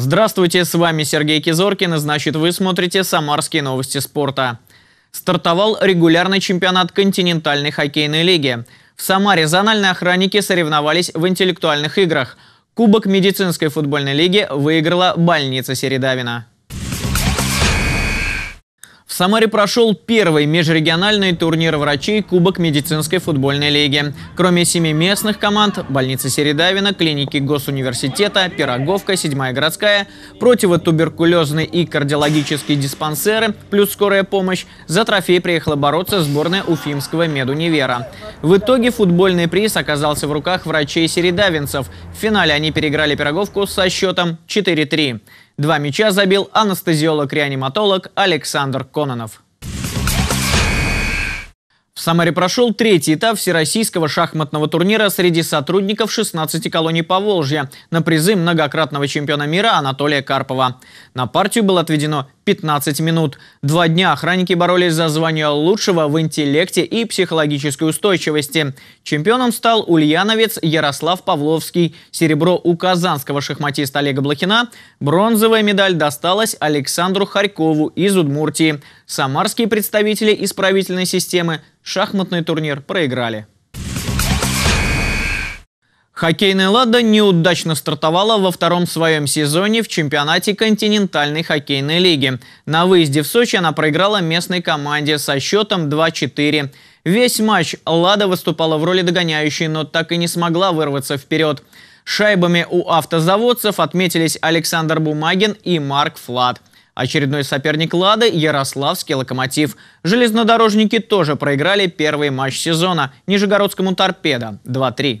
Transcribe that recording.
Здравствуйте, с вами Сергей Кизоркин, и значит вы смотрите «Самарские новости спорта». Стартовал регулярный чемпионат континентальной хоккейной лиги. В Самаре зональные охранники соревновались в интеллектуальных играх. Кубок медицинской футбольной лиги выиграла больница Середавина. Самаре прошел первый межрегиональный турнир врачей Кубок медицинской футбольной лиги. Кроме семи местных команд, больницы Середавина, клиники Госуниверситета, Пироговка, Седьмая городская, противотуберкулезный и кардиологический диспансеры, плюс скорая помощь, за трофей приехала бороться сборная Уфимского медунивера. В итоге футбольный приз оказался в руках врачей-середавинцев. В финале они переиграли Пироговку со счетом 4-3. Два мяча забил анестезиолог-реаниматолог Александр Кононов. В Самаре прошел третий этап всероссийского шахматного турнира среди сотрудников 16 колоний Поволжья на призы многократного чемпиона мира Анатолия Карпова. На партию было отведено 15 минут. Два дня охранники боролись за звание лучшего в интеллекте и психологической устойчивости. Чемпионом стал ульяновец Ярослав Павловский. Серебро у казанского шахматиста Олега Блохина. Бронзовая медаль досталась Александру Харькову из Удмуртии. Самарские представители исправительной системы шахматный турнир проиграли. Хоккейная «Лада» неудачно стартовала во втором своем сезоне в чемпионате континентальной хоккейной лиги. На выезде в Сочи она проиграла местной команде со счетом 2-4. Весь матч «Лада» выступала в роли догоняющей, но так и не смогла вырваться вперед. Шайбами у автозаводцев отметились Александр Бумагин и Марк Флад. Очередной соперник «Лады» – Ярославский «Локомотив». Железнодорожники тоже проиграли первый матч сезона – Нижегородскому «Торпедо» 2-3.